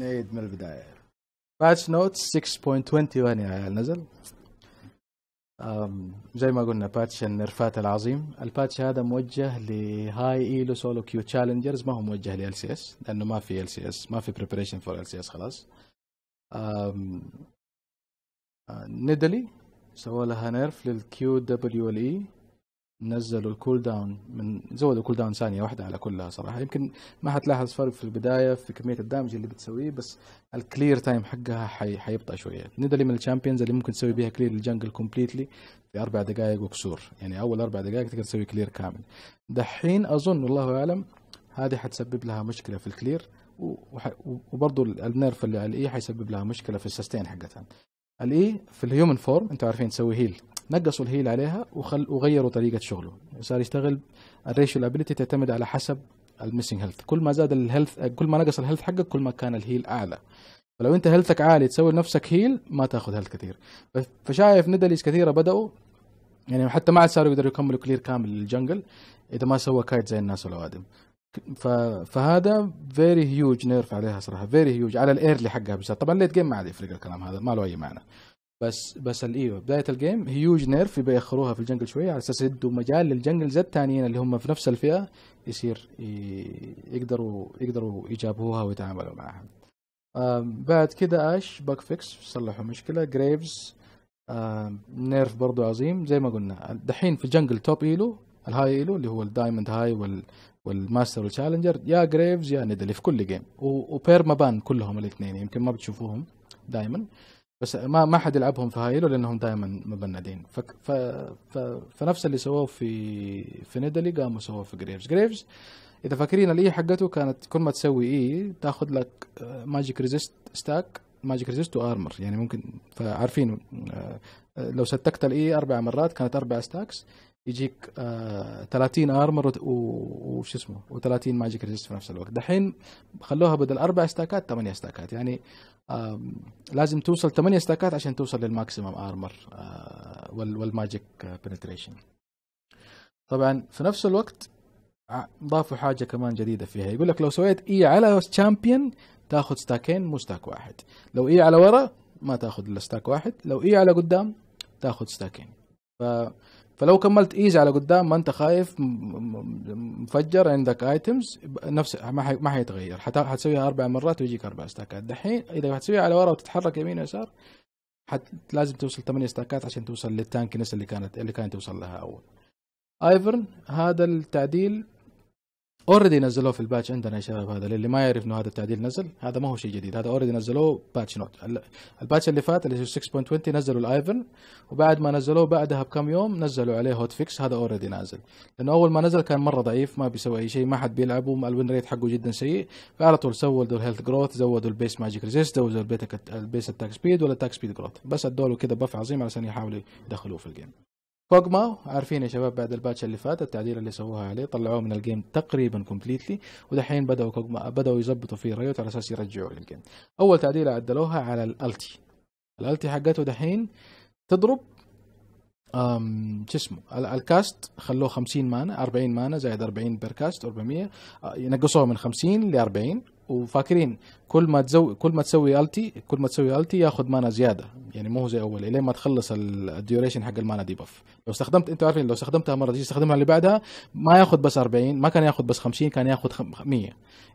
نعيد من البدايه باتش نوت 6.21 يا عيال نزل زي ما قلنا باتش النرفات العظيم الباتش هذا موجه لهاي ايلو سولو كيو تشالنجرز ما هو موجه لال سي اس لانه ما في ال سي اس ما في بريبريشن فور ال سي اس خلاص آه، ندلي سووا لها نيرف للكيو دبليو ال اي نزلوا الكول داون من زودوا الكول داون ثانيه واحده على كلها صراحه يمكن ما حتلاحظ فرق في البدايه في كميه الدامج اللي بتسويه بس الكلير تايم حقها حي... حيبطا شويه نيدلي من الشامبيونز اللي ممكن تسوي بيها كلير الجنجل كومبليتلي في اربع دقائق وكسور يعني اول اربع دقائق تقدر تسوي كلير كامل دحين اظن والله اعلم هذه حتسبب لها مشكله في الكلير وبرضو النيرف اللي على الاي e حيسبب لها مشكله في السستين حقتها الاي e في الهيومن فورم انتم عارفين تسوي هيل نقصوا الهيل عليها وخل وغيروا طريقه شغله صار يشتغل الريشيو الابيلتي تعتمد على حسب الميسنج هيلث كل ما زاد الهيلث كل ما نقص الهيلث حقك كل ما كان الهيل اعلى فلو انت هيلثك عالي تسوي لنفسك هيل ما تاخذ هيلث كثير فشايف ندليز كثيره بداوا يعني حتى ما عاد صاروا يقدروا يكملوا كلير كامل للجنجل اذا ما سوى كايت زي الناس والاوادم ف... فهذا فيري هيوج نيرف عليها صراحه فيري هيوج على الايرلي حقها بس طبعا ليت جيم ما عاد يفرق الكلام هذا ما له اي معنى بس بس ايوه بدايه الجيم هيوج نيرف يبقى ياخروها في الجنجل شويه على اساس يدوا مجال للجنجل زي الثانيين اللي هم في نفس الفئه يصير يقدروا يقدروا يجابوها ويتعاملوا معها بعد كده اش باك فيكس صلحوا مشكله جريفز نيرف برضو عظيم زي ما قلنا دحين في الجنجل توب ايلو الهاي ايلو اللي هو الدايموند هاي وال والماستر والتشالنجر يا جريفز يا ندلي في كل جيم وبيرما بان كلهم الاثنين يمكن ما بتشوفوهم دائما بس ما ما حد يلعبهم في هايلو لانهم دائما مبندين ف... ف... ف... فنفس اللي سووه في في ندلي قاموا سووه في جريفز جريفز اذا فاكرين الاي حقته كانت كل ما تسوي اي تاخذ لك ماجيك ريزيست ستاك ماجيك ريزيست وارمر يعني ممكن فعارفين آه، آه، لو ستكت الاي e اربع مرات كانت اربع ستاكس يجيك 30 ارمر وش اسمه و30 ماجيك ريزيست في نفس الوقت دحين خلوها بدل اربع ستاكات ثمانيه ستاكات يعني لازم توصل ثمانيه ستاكات عشان توصل للماكسيمم ارمر والماجيك بنتريشن طبعا في نفس الوقت آه، ضافوا حاجه كمان جديده فيها يقول لك لو سويت اي e على تشامبيون تاخذ ستاكين مو ستاك واحد لو اي على ورا ما تاخذ الا ستاك واحد لو اي على قدام تاخذ ستاكين ف... فلو كملت ايز على قدام ما انت خايف مفجر عندك ايتمز نفس ما حي... ما حيتغير حت... حتسويها اربع مرات ويجيك اربع ستاكات دحين اذا حتسويها على ورا وتتحرك يمين ويسار حت... لازم توصل ثمانية ستاكات عشان توصل للتانكنس اللي كانت اللي كانت توصل لها اول ايفرن هذا التعديل اوريدي نزلوه في الباتش عندنا يا شباب هذا اللي ما يعرف انه هذا التعديل نزل هذا ما هو شيء جديد هذا اوريدي نزلوه باتش نوت الباتش اللي فات اللي هو 6.20 نزلوا الايفن وبعد ما نزلوه بعدها بكم يوم نزلوا عليه هوت فيكس هذا اوريدي نازل لانه اول ما نزل كان مره ضعيف ما بيسوي اي شيء ما حد بيلعبه الوين ريت حقه جدا سيء فعلى طول سودوا الهيلث جروث زودوا البيس ماجيك ريزيست زودوا البيس اتاك سبيد ولا اتاك سبيد جروث بس ادوا له كذا بف عظيم علشان يحاولوا يدخلوه في الجيم كوجما عارفين يا شباب بعد الباتش اللي فات التعديل اللي سووها عليه طلعوه من الجيم تقريبا كومبليتلي ودحين بداوا كوجما بداوا يظبطوا فيه ريوت على اساس يرجعوه للجيم اول تعديله عدلوها على الالتي الالتي حقته دحين تضرب أم شو اسمه الكاست خلوه 50 مانا 40 مانا زائد 40 بير كاست 400 ينقصوه من 50 ل 40 وفاكرين كل ما تزوي كل ما تسوي التي كل ما تسوي التي ياخذ مانا زياده يعني مو زي اول الين ما تخلص الديوريشن حق المانا دي بف لو استخدمت انتوا عارفين لو استخدمتها مره تجي تستخدمها اللي بعدها ما ياخذ بس 40 ما كان ياخذ بس 50 كان ياخذ 100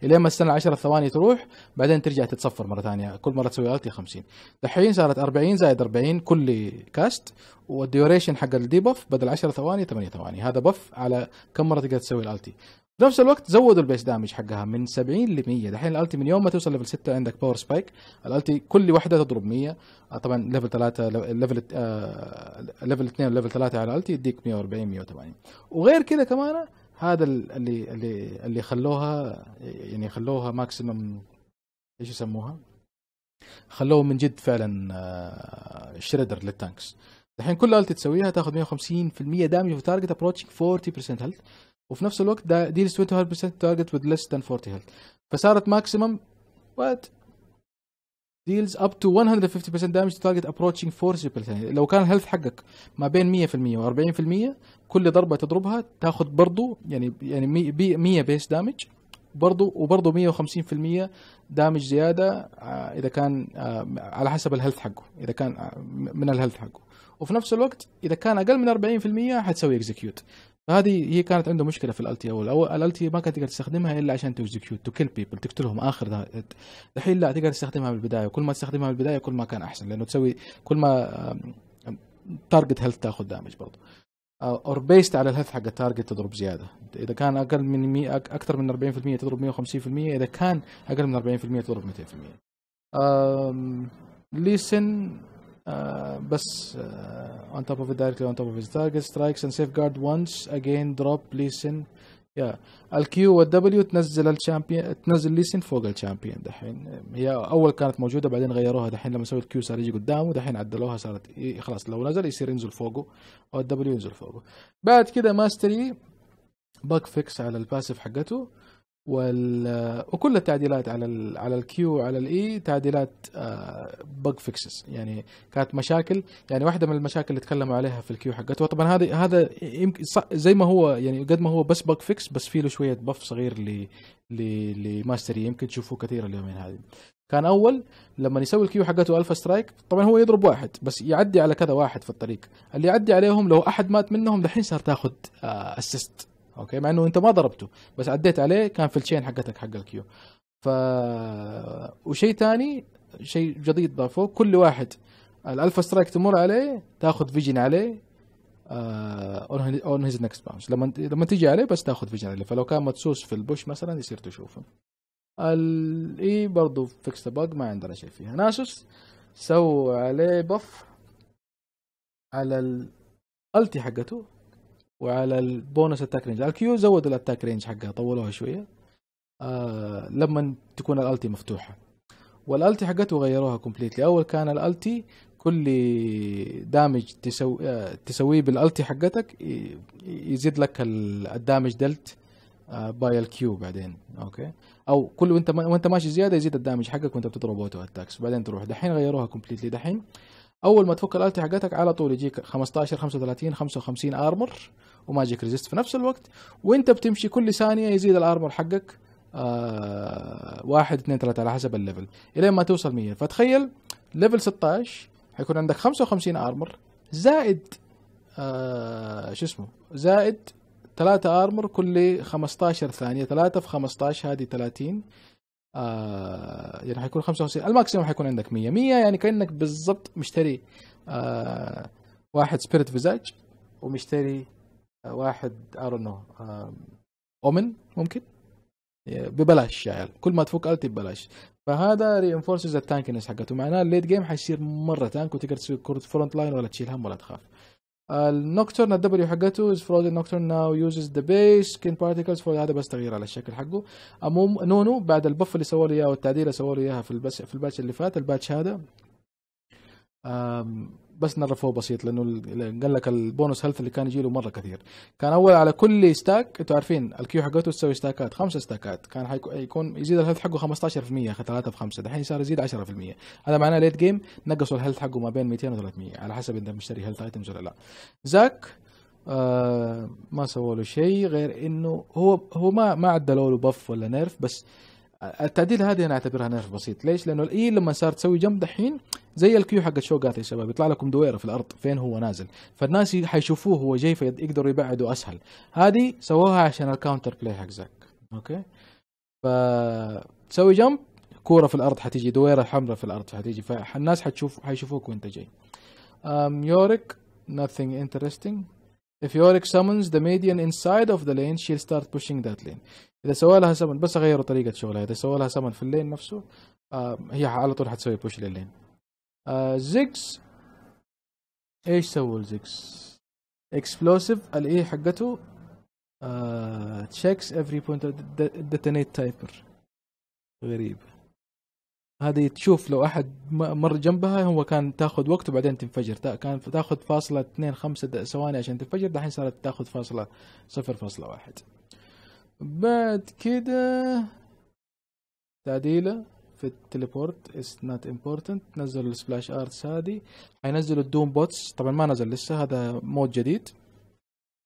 الين ما استنى 10 ثواني تروح بعدين ترجع تتصفر مره ثانيه كل مره تسوي التي 50 دحين صارت 40 زائد 40 كل كاست والديوريشن حق الدي بف بدل 10 ثواني 8 ثواني هذا بف على كم مره تقدر تسوي الالتي في نفس الوقت زودوا البيس دامج حقها من 70 ل 100 دحين الالتي من يوم ما توصل ليفل 6 عندك باور سبايك الالتي كل وحده تضرب 100 آه، طبعا ليفل 3 ليفل آه ليفل 2 وليفل 3 على الالتي يديك 140 180 وغير كذا كمان هذا اللي اللي اللي خلوها يعني خلوها ماكسيمم ايش يسموها؟ خلوه من جد فعلا شريدر للتانكس الحين كل التي تسويها تاخذ 150% دامج في تارجت ابروتشنج 40% هيلث وفي نفس الوقت ده deals 20% تارجت وذ ليس ذان 40 هيلث فصارت ماكسيمم وات ديلز اب تو 150% دامج to target approaching يعني لو كان الهيلث حقك ما بين 100% و40% كل ضربه تضربها تاخذ برضه يعني يعني 100 بيس دامج برضه وبرضه 150% دامج زياده آه، اذا كان آه، على حسب الهيلث حقه اذا كان آه، من الهيلث حقه وفي نفس الوقت اذا كان اقل من 40% حتسوي اكزكيوت فهذه هي كانت عنده مشكله في الالتي اول او الالتي ما كانت تقدر تستخدمها الا عشان تكزكيوت تو كيل بيبل تقتلهم اخر دحين لا تقدر تستخدمها من البدايه وكل ما تستخدمها من البدايه كل ما كان احسن لانه تسوي كل ما تارجت هيلث تاخذ دامج برضه اور بيست على الهيلث حق التارجت تضرب زياده اذا كان اقل من 100 اكثر من 40% تضرب 150% اذا كان اقل من 40% تضرب 200% ليسن آه، بس uh, on top of it directly on top of his target strikes and safeguard once again drop Lee yeah الكيو والدبليو تنزل الشامبيون تنزل ليسن فوق الشامبيون دحين هي اول كانت موجوده بعدين غيروها دحين لما سووا الكيو صار يجي قدامه دحين عدلوها صارت إيه خلاص لو نزل يصير ينزل فوقه او الدبليو ينزل فوقه بعد كده ماستري باك فيكس على الباسيف حقته وال... وكل التعديلات على ال على الكيو على الاي تعديلات بج آه، فيكسز يعني كانت مشاكل يعني واحده من المشاكل اللي تكلموا عليها في الكيو حقته طبعا هذا هذا يمكن زي ما هو يعني قد ما هو بس بج فيكس بس فيه له شويه بف صغير ل ل لماستري يمكن تشوفوه كثير اليومين هذه كان اول لما يسوي الكيو حقته الفا سترايك طبعا هو يضرب واحد بس يعدي على كذا واحد في الطريق اللي يعدي عليهم لو احد مات منهم دحين صار تاخذ اسيست آه، اوكي مع انه انت ما ضربته بس عديت عليه كان في التشين حقتك حق الكيو ف وشيء ثاني شيء جديد ضافوه كل واحد الالفا سترايك تمر عليه تاخذ فيجن عليه اون هيز نكست باونس لما لما تيجي عليه بس تاخذ فيجن عليه فلو كان مدسوس في البوش مثلا يصير تشوفه الاي برضه فيكس ذا ما عندنا شيء فيها ناسوس سووا عليه بف على الالتي حقته وعلى البونس اتاك رينج الكيو زودوا الاتاك رينج حقها طولوها شويه آه لما تكون الالتي مفتوحه والالتي حقته غيروها كومبليتلي اول كان الالتي كل دامج تسوي آه، تسويه بالالتي حقتك يزيد لك الدامج دلت باي الكيو بعدين اوكي او كل وانت ما... وانت ماشي زياده يزيد الدامج حقك وانت بتضرب اوتو اتاكس بعدين تروح دحين غيروها كومبليتلي دحين اول ما تفك الالتي حقتك على طول يجيك 15 35 55 ارمر وماجيك ريزيست في نفس الوقت وانت بتمشي كل ثانيه يزيد الارمر حقك آه واحد اثنين ثلاثة على حسب الليفل الين ما توصل 100 فتخيل ليفل 16 حيكون عندك 55 ارمر زائد آه شو اسمه زائد ثلاثة ارمر كل 15 ثانية ثلاثة في 15 هذه 30 آه يعني حيكون 55 الماكسيموم حيكون عندك 100 100 يعني كانك بالضبط مشتري آه واحد سبيريت فيزاج ومشتري آه واحد ارون نو اومن ممكن ببلاش يعني كل ما تفك التي ببلاش فهذا رينفورسز التانكنس حقته معناه الليد جيم حيصير مره تانك وتقدر تسوي كره فرونت لاين ولا تشيل هم ولا تخاف النوكتورن الدبليو حقته از فروزن نوكتورن ناو يوزز ذا بيس كين بارتيكلز فور هذا بس تغيير على الشكل حقه اموم نونو بعد البف اللي سووا له اياه والتعديل اللي سووا له اياها في الباتش في الباتش اللي فات الباتش هذا بس نرفوه بسيط لانه قال لك البونس هيلث اللي كان يجي له مره كثير كان اول على كل ستاك انتوا عارفين الكيو حقته تسوي ستاكات خمسه ستاكات كان حيكون يزيد الهيلث حقه 15% 3 في 5 دحين صار يزيد 10% هذا معناه ليت جيم نقصوا الهيلث حقه ما بين 200 و 300 على حسب انت مشتري هيلث ايتمز ولا لا زاك آه ما سووا له شيء غير انه هو هو ما ما عدلوا له بف ولا نيرف بس التعديل هذه انا اعتبرها نرف بسيط ليش لانه الاي لما صار تسوي جنب دحين زي الكيو حق الشو يا شباب يطلع لكم دويره في الارض فين هو نازل فالناس حيشوفوه هو جاي فيقدروا يبعدوا اسهل هذه سووها عشان الكاونتر بلاي حق زاك اوكي فتسوي جنب كوره في الارض حتيجي دويره حمراء في الارض حتيجي فالناس حتشوف حيشوفوك وانت جاي يورك nothing interesting If Yorick summons the median inside of the lane she'll start pushing that lane. إذا سوى لها summon بس غيروا طريقة شغلها إذا سوى لها summon في اللين نفسه آه، هي على طول حتسوي بوش للين. زيكس آه، زيجز ايش سووا الزيجز؟ اكسبلوسيف الاي حقته تشيكس افري بوينت detonate typer غريب هذه تشوف لو احد مر جنبها هو كان تاخذ وقت وبعدين تنفجر كان تاخذ فاصلة اثنين خمسة ثواني عشان تنفجر دحين صارت تاخذ فاصلة صفر فاصلة واحد بعد كده تعديله في التليبورت اتس نوت امبورتنت نزلوا السبلاش ارتس هذه حينزلوا الدوم بوتس طبعا ما نزل لسه هذا مود جديد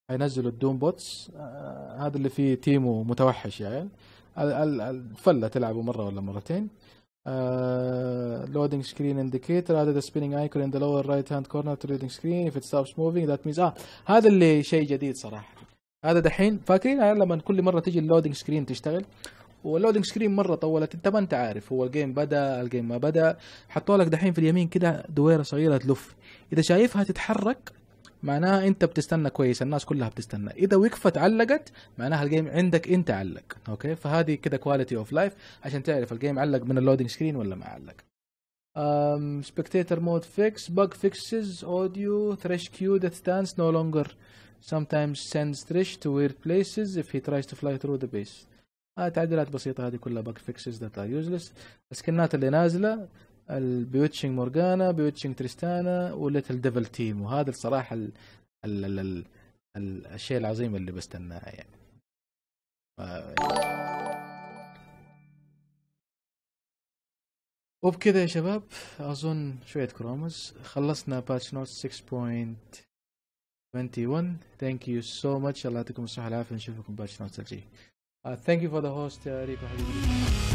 حينزلوا الدوم بوتس آه هذا اللي فيه تيمو متوحش يعني الفله تلعبه مره ولا مرتين uh, loading screen indicator added a spinning icon in the lower right hand corner to loading screen if it stops moving that means اه هذا اللي شيء جديد صراحه هذا دحين فاكرين لما كل مره تجي اللودنج سكرين تشتغل واللودنج سكرين مره طولت انت ما انت عارف هو الجيم بدا الجيم ما بدا حطوا لك دحين في اليمين كده دويره صغيره تلف اذا شايفها تتحرك معناها انت بتستنى كويس الناس كلها بتستنى اذا وقفت علقت معناها الجيم عندك انت علق اوكي فهذه كده كواليتي اوف لايف عشان تعرف الجيم علق من اللودنج سكرين ولا ما علق سبكتيتر مود فيكس بج فيكسز اوديو ثريش كيو ذات stands نو لونجر sometimes sends thresh to weird places if he tries to fly through the base آه تعديلات بسيطة هذه كلها bug fixes that are useless السكنات اللي نازلة البيوتشنج مورجانا بيوتشنج تريستانا وليتل ديفل تيم وهذا الصراحه الـ الـ الـ الـ الـ الشيء العظيم اللي بستناه يعني وبكذا يا شباب اظن شويه كروموز خلصنا باتش نوت 6.21 ثانك يو سو ماتش الله يعطيكم الصحه والعافيه نشوفكم باتش نوت الجاي ثانك يو فور ذا هوست ريكو حبيبي